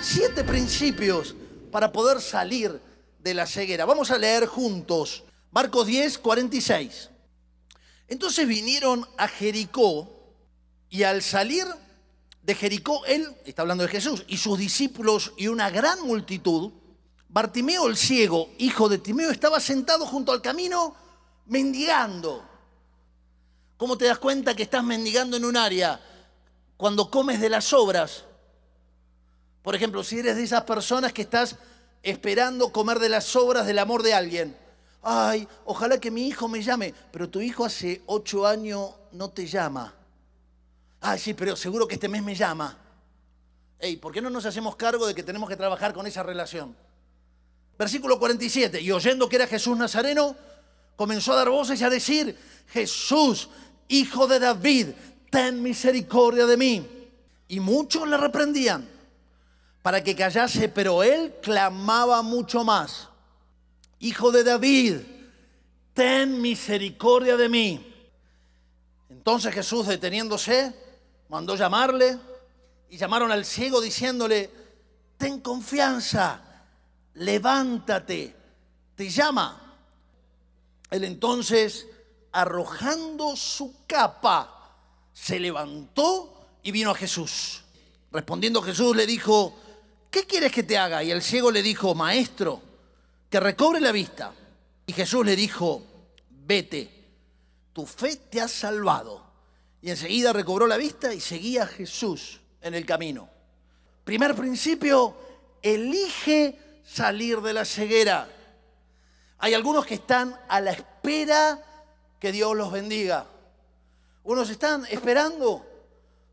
siete principios para poder salir de la ceguera. Vamos a leer juntos Marcos 10, 46. Entonces vinieron a Jericó y al salir de Jericó, él, está hablando de Jesús, y sus discípulos y una gran multitud, Bartimeo el ciego, hijo de Timeo, estaba sentado junto al camino mendigando. ¿Cómo te das cuenta que estás mendigando en un área? Cuando comes de las obras por ejemplo, si eres de esas personas que estás esperando comer de las obras del amor de alguien. Ay, ojalá que mi hijo me llame, pero tu hijo hace ocho años no te llama. Ay, sí, pero seguro que este mes me llama. Ey, ¿por qué no nos hacemos cargo de que tenemos que trabajar con esa relación? Versículo 47. Y oyendo que era Jesús Nazareno, comenzó a dar voces y a decir, Jesús, hijo de David, ten misericordia de mí. Y muchos le reprendían para que callase, pero él clamaba mucho más. Hijo de David, ten misericordia de mí. Entonces Jesús, deteniéndose, mandó llamarle y llamaron al ciego diciéndole, ten confianza, levántate, te llama. Él entonces, arrojando su capa, se levantó y vino a Jesús. Respondiendo Jesús le dijo, ¿qué quieres que te haga? Y el ciego le dijo, maestro, que recobre la vista. Y Jesús le dijo, vete, tu fe te ha salvado. Y enseguida recobró la vista y seguía a Jesús en el camino. Primer principio, elige salir de la ceguera. Hay algunos que están a la espera que Dios los bendiga. Unos están esperando.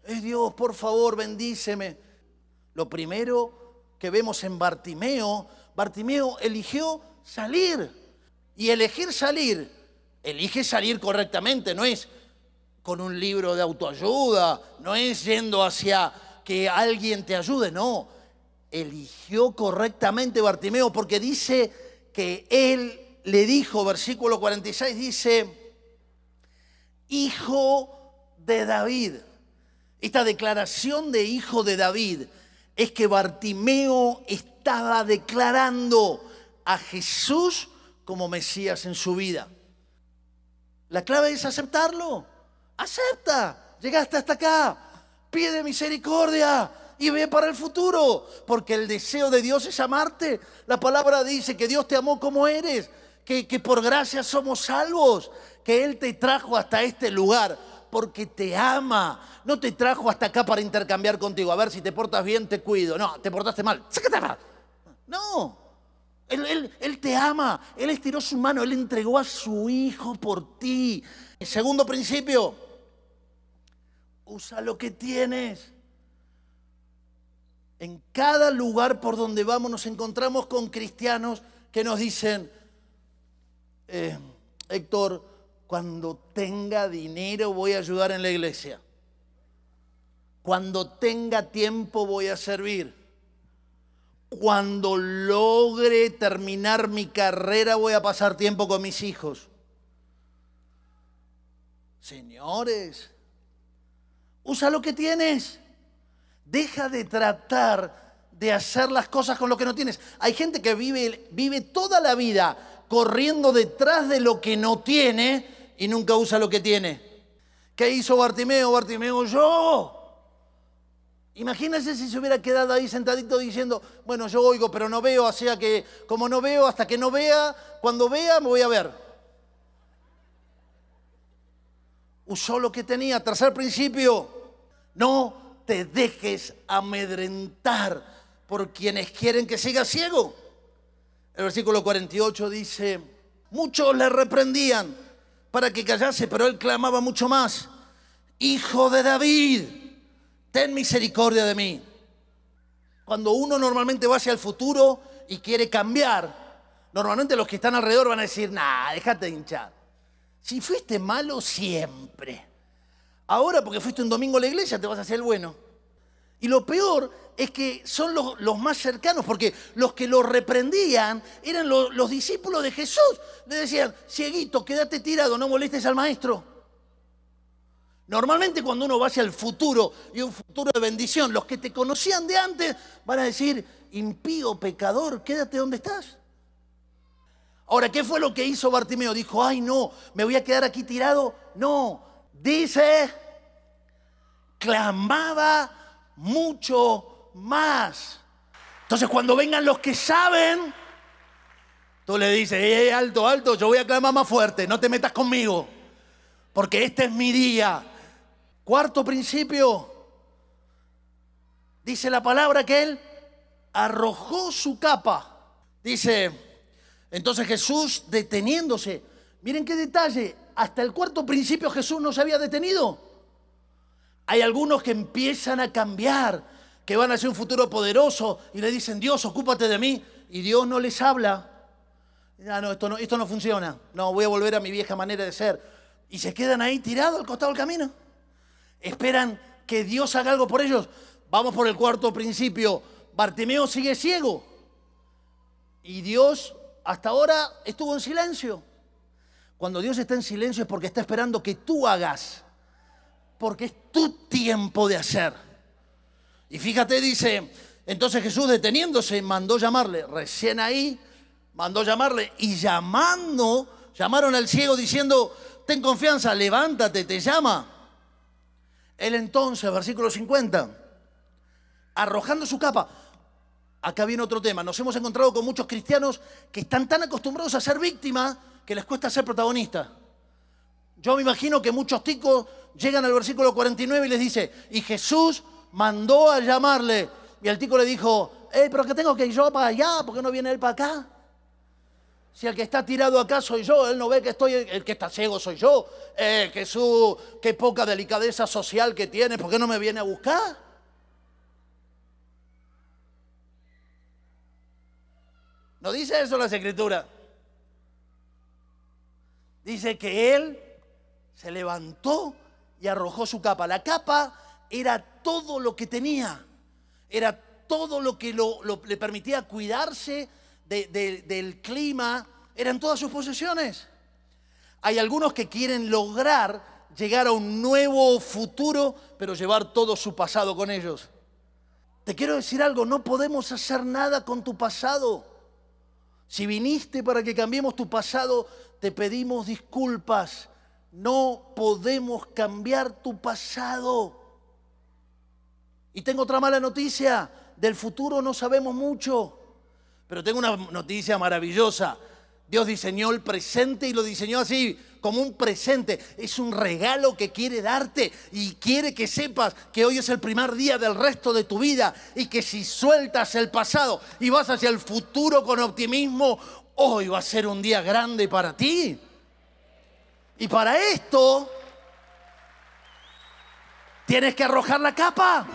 Es Dios, por favor, bendíceme. Lo primero que vemos en Bartimeo, Bartimeo eligió salir. Y elegir salir, elige salir correctamente, no es con un libro de autoayuda, no es yendo hacia que alguien te ayude, no. Eligió correctamente Bartimeo porque dice que él le dijo, versículo 46, dice, hijo de David. Esta declaración de hijo de David es que Bartimeo estaba declarando a Jesús como Mesías en su vida. La clave es aceptarlo. Acepta. Llegaste hasta acá. Pide misericordia y ve para el futuro. Porque el deseo de Dios es amarte. La palabra dice que Dios te amó como eres. Que, que por gracia somos salvos. Que Él te trajo hasta este lugar porque te ama. No te trajo hasta acá para intercambiar contigo. A ver si te portas bien, te cuido. No, te portaste mal. No. Él, él, él te ama. Él estiró su mano. Él entregó a su hijo por ti. El segundo principio. Usa lo que tienes. En cada lugar por donde vamos nos encontramos con cristianos que nos dicen, eh, Héctor, cuando tenga dinero voy a ayudar en la iglesia. Cuando tenga tiempo voy a servir. Cuando logre terminar mi carrera voy a pasar tiempo con mis hijos. Señores, usa lo que tienes. Deja de tratar de hacer las cosas con lo que no tienes. Hay gente que vive, toda la vida corriendo detrás de lo que no tiene y nunca usa lo que tiene. ¿Qué hizo Bartimeo? Bartimeo yo. Imagínese si se hubiera quedado ahí sentadito diciendo, bueno, yo oigo, pero no veo, así que como no veo, hasta que no vea, cuando vea me voy a ver. Usó lo que tenía. Tercer principio, no te dejes amedrentar por quienes quieren que sigas ciego. El versículo 48 dice, muchos le reprendían, para que callase, pero él clamaba mucho más, Hijo de David, ten misericordia de mí. Cuando uno normalmente va hacia el futuro y quiere cambiar, normalmente los que están alrededor van a decir, nah, déjate de hinchar. Si fuiste malo siempre, ahora porque fuiste un domingo a la iglesia te vas a hacer el bueno. Y lo peor es que son los, más cercanos, porque los que lo reprendían eran los, los discípulos de Jesús. Le decían, cieguito, quédate tirado, no molestes al maestro. Normalmente cuando uno va hacia el futuro y un futuro de bendición, los que te conocían de antes van a decir, impío, pecador, quédate donde estás. Ahora, ¿qué fue lo que hizo Bartimeo? Dijo, ay no, me voy a quedar aquí tirado. No, dice, clamaba mucho más. Entonces cuando vengan los que saben, tú le dices, alto, alto, yo voy a clamar más fuerte, no te metas conmigo, porque este es mi día. Cuarto principio, dice la palabra que él arrojó su capa. Dice, entonces Jesús deteniéndose, miren qué detalle, hasta el cuarto principio Jesús no se había detenido. Hay algunos que empiezan a cambiar, que van a ser un futuro poderoso y le dicen, Dios, ocúpate de mí. Y Dios no les habla. Ah, no, esto no, esto no funciona. No, voy a volver a mi vieja manera de ser. Y se quedan ahí tirados al costado del camino. Esperan que Dios haga algo por ellos. Vamos por el cuarto principio. Bartimeo sigue ciego. Y Dios hasta ahora estuvo en silencio. Cuando Dios está en silencio es porque está esperando que tú hagas porque es tu tiempo de hacer. Y fíjate, dice, entonces Jesús deteniéndose mandó llamarle, recién ahí mandó llamarle y llamando, llamaron al ciego diciendo, ten confianza, levántate, te llama. Él entonces, versículo 50, arrojando su capa, acá viene otro tema, nos hemos encontrado con muchos cristianos que están tan acostumbrados a ser víctimas que les cuesta ser protagonistas. Yo me imagino que muchos ticos llegan al versículo 49 y les dice, y Jesús mandó a llamarle. Y el tico le dijo, hey, pero que tengo que ir yo para allá, porque no viene él para acá? Si el que está tirado acá soy yo, él no ve que estoy, el que está ciego soy yo. Eh, Jesús, qué poca delicadeza social que tiene, ¿por qué no me viene a buscar? No dice eso las Escritura. Dice que él se levantó y arrojó su capa. La capa era todo lo que tenía, era todo lo que le permitía cuidarse del clima, eran todas sus posesiones. Hay algunos que quieren lograr llegar a un nuevo futuro, pero llevar todo su pasado con ellos. Te quiero decir algo, no podemos hacer nada con tu pasado. Si viniste para que cambiemos tu pasado, te pedimos disculpas no podemos cambiar tu pasado. Y tengo otra mala noticia. Del futuro no sabemos mucho. Pero tengo una noticia maravillosa. Dios diseñó el presente y lo diseñó así, como un presente. Es un regalo que quiere darte y quiere que sepas que hoy es el primer día del resto de tu vida y que si sueltas el pasado y vas hacia el futuro con optimismo, hoy va a ser un día grande para ti. Y para esto, tienes que arrojar la capa.